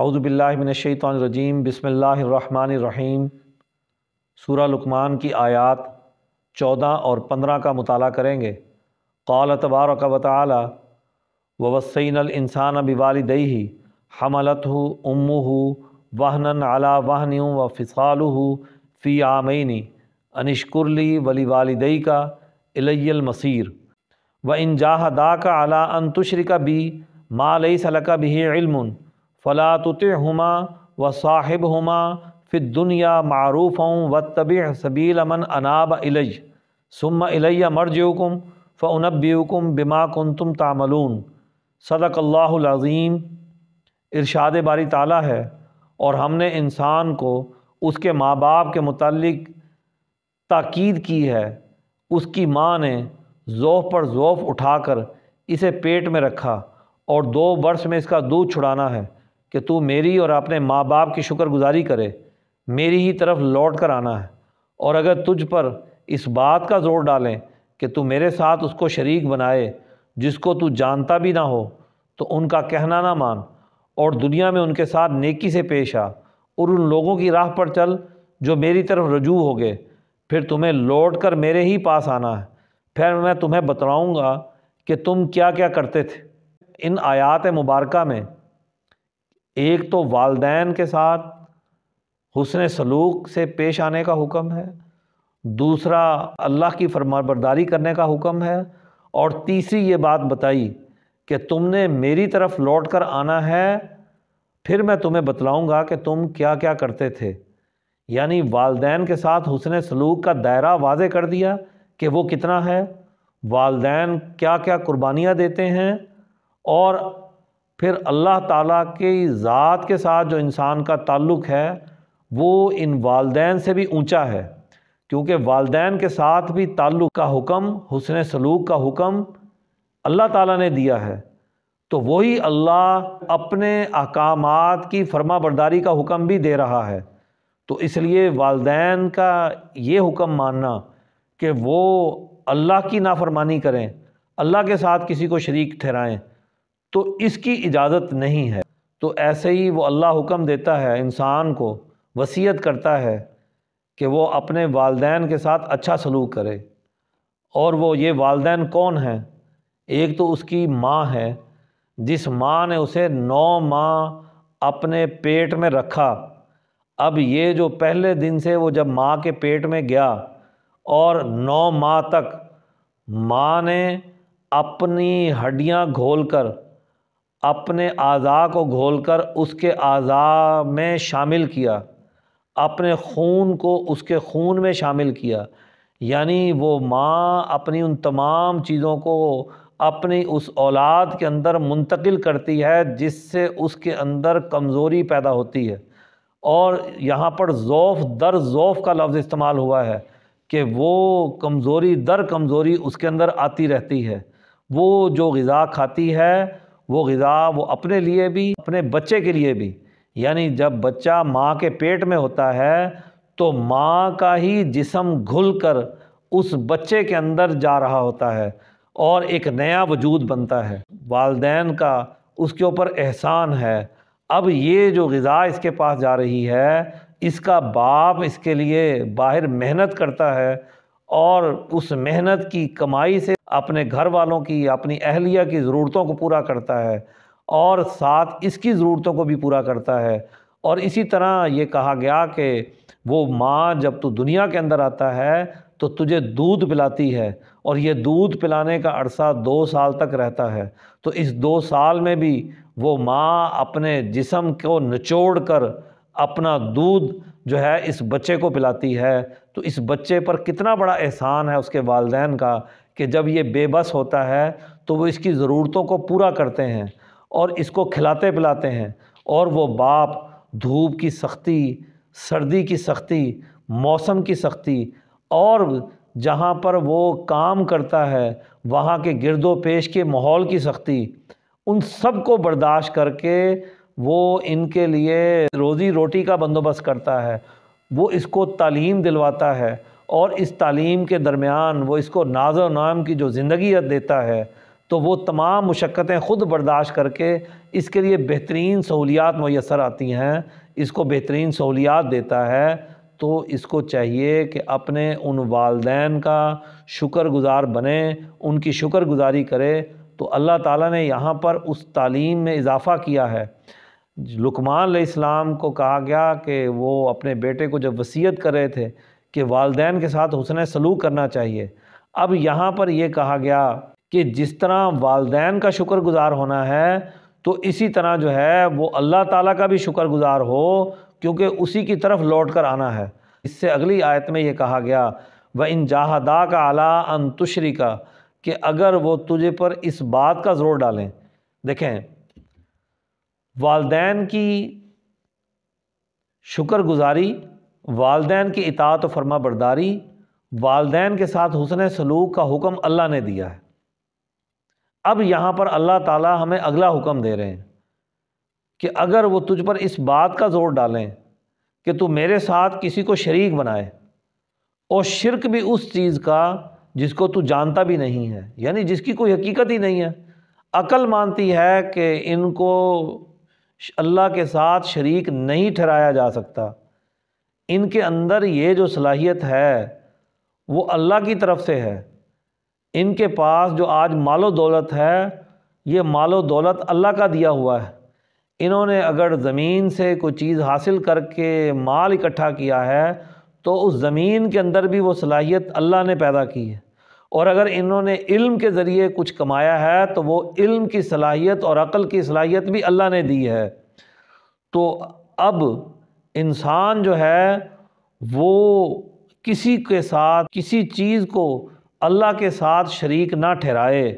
अउज़बिल्लिमिनशैतरजीम बसमीम सूरा लकमान की आयात चौदह और पंद्रह का मताल करेंगे कौल तबारक वाली ववसैन इंसान दई ही हमलत हो उम्मू हो वहन अला वहन व फ़िसाल हो फ़ी आमैनी अनिशकुरली वली वालदई का इलैल मसीर व इन जाहदा का अला अनतुशर का भी सल सलका भी इल्मुन फ़लात हुमा व साहिब हुमा फ़िर दुनिया मरूफ़ हूँ व तबी सबील अमन अनाब इलज सुम इलैया मरजुकुम फ़नबीकुम बिमा कुन तुम तामलून सदक अल्लाज़ीम इरशाद बारी ताला है और हमने इंसान को उसके माँ बाप के मतलब ताक़द की है उसकी माँ ने ज़ोफ़ पर ज़ोफ़ उठाकर इसे पेट में रखा और दो वर्ष में इसका दूध छुड़ाना है कि तू मेरी और अपने माँ बाप की शुक्रगुजारी करे मेरी ही तरफ लौट कर आना है और अगर तुझ पर इस बात का ज़ोर डालें कि तू मेरे साथ उसको शरीक बनाए जिसको तू जानता भी ना हो तो उनका कहना ना मान और दुनिया में उनके साथ नेकी से पेश आ और उन लोगों की राह पर चल जो मेरी तरफ रजू हो गए फिर तुम्हें लौट कर मेरे ही पास आना है फिर मैं तुम्हें बतलाऊँगा कि तुम क्या क्या करते थे इन आयात मुबारक में एक तो वालदेन के साथ हुसन सलूक से पेश आने का हुक्म है दूसरा अल्लाह की फरमाबरदारी करने का हुक्म है और तीसरी ये बात बताई कि तुमने मेरी तरफ लौट कर आना है फिर मैं तुम्हें बतलाऊँगा कि तुम क्या क्या करते थे यानी वालदेन के साथ हुसन सलूक का दायरा वाज कर दिया कि वो कितना है वालदेन क्या क्या कुर्बानियाँ देते हैं और फिर अल्लाह ताला के ज़ात के साथ जो इंसान का ताल्लुक़ है वो इन वालदेन से भी ऊंचा है क्योंकि वालदेन के साथ भी ताल्लुक़ का हुक्म हुसन सलूक का हुक्म अल्लाह ताला ने दिया है तो वही अल्लाह अपने अहकाम की फरमा बरदारी का हुक्म भी दे रहा है तो इसलिए वालदेन का ये हुक्म मानना कि वो अल्लाह की नाफरमानी करें अल्लाह के साथ किसी को शरीक ठहराएँ तो इसकी इजाज़त नहीं है तो ऐसे ही वो अल्लाह हुक्म देता है इंसान को वसीयत करता है कि वो अपने वालदेन के साथ अच्छा सलूक करे और वो ये वालदेन कौन हैं एक तो उसकी माँ है जिस माँ ने उसे नौ माँ अपने पेट में रखा अब ये जो पहले दिन से वो जब माँ के पेट में गया और नौ माह तक माँ ने अपनी हड्डियाँ घोल कर अपने अज़ा को घोलकर उसके अज़ा में शामिल किया अपने खून को उसके खून में शामिल किया यानी वो माँ अपनी उन तमाम चीज़ों को अपनी उस औलाद के अंदर मुंतकिल करती है जिससे उसके अंदर कमज़ोरी पैदा होती है और यहाँ पर ज़ोफ़ दर ज़ोफ़ का लफ्ज़ इस्तेमाल हुआ है कि वो कमज़ोरी दर कमज़ोरी उसके अंदर आती रहती है वो जो ग़ा खाती है वो गज़ा वो अपने लिए भी अपने बच्चे के लिए भी यानी जब बच्चा माँ के पेट में होता है तो माँ का ही जिसम घुल कर उस बच्चे के अंदर जा रहा होता है और एक नया वजूद बनता है वालदेन का उसके ऊपर एहसान है अब ये जो गज़ा इसके पास जा रही है इसका बाप इसके लिए बाहर मेहनत करता है और उस मेहनत की कमाई से अपने घर वालों की अपनी अहलिया की ज़रूरतों को पूरा करता है और साथ इसकी ज़रूरतों को भी पूरा करता है और इसी तरह ये कहा गया कि वो माँ जब तू दुनिया के अंदर आता है तो तुझे दूध पिलाती है और ये दूध पिलाने का अरसा दो साल तक रहता है तो इस दो साल में भी वो माँ अपने जिसम को निचोड़ कर अपना दूध जो है इस बच्चे को पिलाती है तो इस बच्चे पर कितना बड़ा एहसान है उसके वालदेन का कि जब ये बेबस होता है तो वो इसकी ज़रूरतों को पूरा करते हैं और इसको खिलाते पिलाते हैं और वो बाप धूप की सख्ती सर्दी की सख्ती मौसम की सख्ती और जहाँ पर वो काम करता है वहाँ के गिरदो पेश के माहौल की सख्ती उन सब को बर्दाश्त करके वो इनके लिए रोज़ी रोटी का बंदोबस्त करता है वो इसको तालीम दिलवाता है और इस तालीम के दरमियान वो इसको नाज नाम की जो ज़िंदगी देता है तो वो तमाम मशक्क़तें ख़ुद बर्दाश्त करके इसके लिए बेहतरीन सहूलियात मैसर आती हैं इसको बेहतरीन सहूलियात देता है तो इसको चाहिए कि अपने उन वालदेन का शुक्रगुजार बने उनकी शुक्रगुजारी करे तो अल्लाह ताला ने यहाँ पर उस तालीम में इजाफ़ा किया है लुकमान इस्लाम को कहा गया कि वो अपने बेटे को जब वसीयत कर रहे थे कि वालदेन के साथ हुसन सलूक करना चाहिए अब यहाँ पर यह कहा गया कि जिस तरह वालदेन का शुक्रगुजार होना है तो इसी तरह जो है वो अल्लाह ताला का भी शुक्रगुजार हो क्योंकि उसी की तरफ लौट कर आना है इससे अगली आयत में ये कहा गया व इन जहादा का आला अंतुश्री का कि अगर वो तुझे पर इस बात का ज़ोर डालें देखें वालदेन की शुक्रगुजारी वालदेन की इतात फरमा बरदारी वालदेन के साथ हुसन सलूक का हुक्म अल्लाह ने दिया है अब यहाँ पर अल्लाह ताला हमें अगला हुक्म दे रहे हैं कि अगर वो तुझ पर इस बात का ज़ोर डालें कि तू मेरे साथ किसी को शरीक बनाए और शिरक भी उस चीज़ का जिसको तू जानता भी नहीं है यानी जिसकी कोई हकीकत ही नहीं है अकल मानती है कि इनको अल्लाह के साथ शरीक नहीं ठहराया जा सकता इनके अंदर ये जो सलाहियत है वो अल्लाह की तरफ से है इनके पास जो आज मालो दौलत है ये मालो दौलत अल्लाह का दिया हुआ है इन्होंने अगर ज़मीन से कोई चीज़ हासिल करके माल इकट्ठा किया है तो उस ज़मीन के अंदर भी वो सलाहियत अल्लाह ने पैदा की है और अगर इन्होंने इल्म के ज़रिए कुछ कमाया है तो वो इल्म की सलाहियत और अक़ल की सलाहियत भी अल्लाह ने दी है तो अब इंसान जो है वो किसी के साथ किसी चीज़ को अल्लाह के साथ शरीक ना ठहराए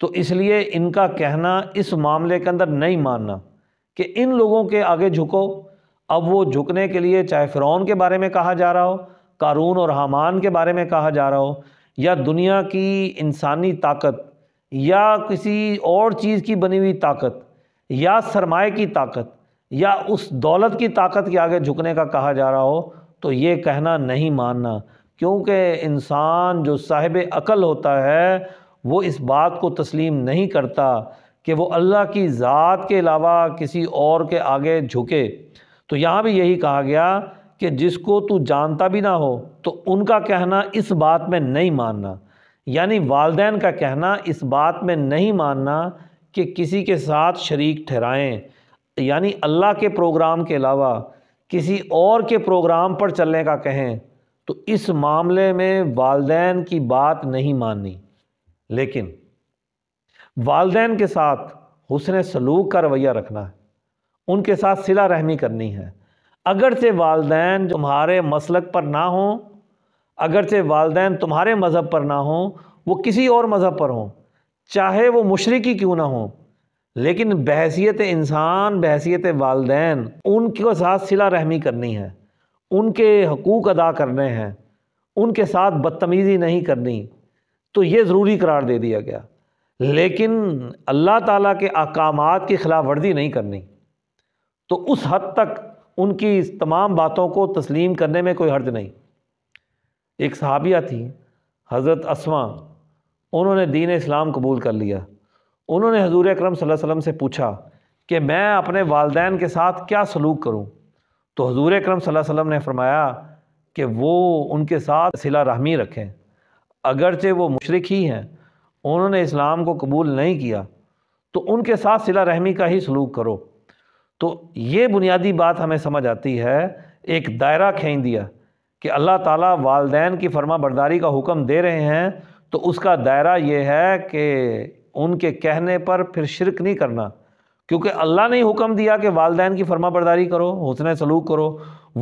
तो इसलिए इनका कहना इस मामले के अंदर नहीं मानना कि इन लोगों के आगे झुको अब वो झुकने के लिए चाहे फ़िरौन के बारे में कहा जा रहा हो कारून और हमान के बारे में कहा जा रहा हो या दुनिया की इंसानी ताकत या किसी और चीज़ की बनी हुई ताकत या सरमाए की ताकत या उस दौलत की ताकत के आगे झुकने का कहा जा रहा हो तो ये कहना नहीं मानना क्योंकि इंसान जो साहिब अकल होता है वो इस बात को तस्लीम नहीं करता कि वो अल्लाह की ज़ात के अलावा किसी और के आगे झुके तो यहाँ भी यही कहा गया कि जिसको तू जानता भी ना हो तो उनका कहना इस बात में नहीं मानना यानी वालदेन का कहना इस बात में नहीं मानना कि किसी के साथ शरीक ठहराएँ यानी अल्लाह के प्रोग्राम के अलावा किसी और के प्रोग्राम पर चलने का कहें तो इस मामले में वालदेन की बात नहीं माननी लेकिन वालदेन के साथ हुसन सलूक का रवैया रखना है उनके साथ सिला रहमी करनी है अगरचे वालदेन तुम्हारे मसलक पर ना हों अगरचे वालदेन तुम्हारे मज़हब पर ना हों वो किसी और मज़हब पर हों चाहे वो मशरक़ी क्यों ना हों लेकिन बहसीत इंसान बहसीत वालदेन उनके साथ सिला रहमी करनी है उनके हकूक़ अदा करने हैं उनके साथ बदतमीज़ी नहीं करनी तो ये ज़रूरी करार दे दिया गया लेकिन अल्लाह ताला के अकाम की खिलाफ वर्जी नहीं करनी तो उस हद तक उनकी तमाम बातों को तस्लीम करने में कोई हर्ज नहीं एक सहाबिया थी हज़रत असमा उन्होंने दीन इस्लाम कबूल कर लिया उन्होंने हजूर अक्रम वसल्लम से पूछा कि मैं अपने वालदेन के साथ क्या सलूक करूँ तो हजूर अक्रम वसल्लम ने फरमाया कि वो उनके साथ सिला रहमी रखें अगरचे वो मशरक ही हैं उन्होंने इस्लाम को कबूल नहीं किया तो उनके साथ सिला रहमी का ही सलूक करो तो ये बुनियादी बात हमें समझ आती है एक दायरा खेन दिया कि अल्लाह ताला वालदेन की फर्मा बरदारी का हुक्म दे रहे हैं तो उसका दायरा ये है कि उनके कहने पर फिर शिरक नहीं करना क्योंकि अल्लाह ने हुक्म दिया कि वालदेन की फर्मा बरदारी करो हुसन सलूक करो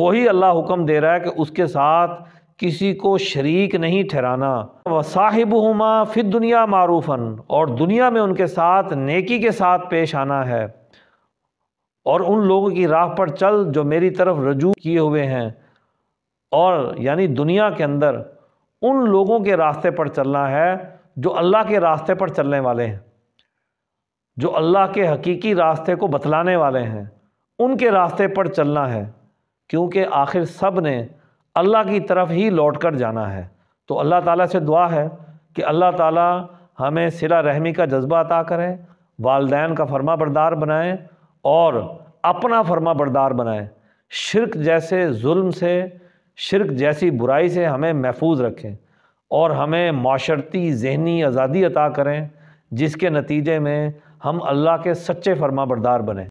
वही अल्लाह हुक्म दे रहा है कि उसके साथ किसी को शरीक नहीं ठहराना व साहिब हुमा फिर दुनिया मारूफन और दुनिया में उनके साथ नेकी के साथ पेश आना है और उन लोगों की राह पर चल जो मेरी तरफ रजू किए हुए हैं और यानी दुनिया के अंदर उन लोगों के रास्ते पर चलना है जो अल्लाह के रास्ते पर चलने वाले हैं जो अल्लाह के हकीकी रास्ते को बतलाने वाले हैं उनके रास्ते पर चलना है क्योंकि आखिर सब ने अल्लाह की तरफ ही लौट कर जाना है तो अल्लाह ताला से दुआ है कि अल्लाह ताला हमें सिला रहमी का जज्बा अता करें वालदेन का फर्मा बरदार बनाएँ और अपना फर्मा बरदार बनाएँ शिरक जैसे जुल्म से शिरक जैसी बुराई से हमें महफूज रखें और हमें माशरती जहनी आज़ादी अता करें जिसके नतीजे में हम अल्लाह के सच्चे फर्मा बरदार बने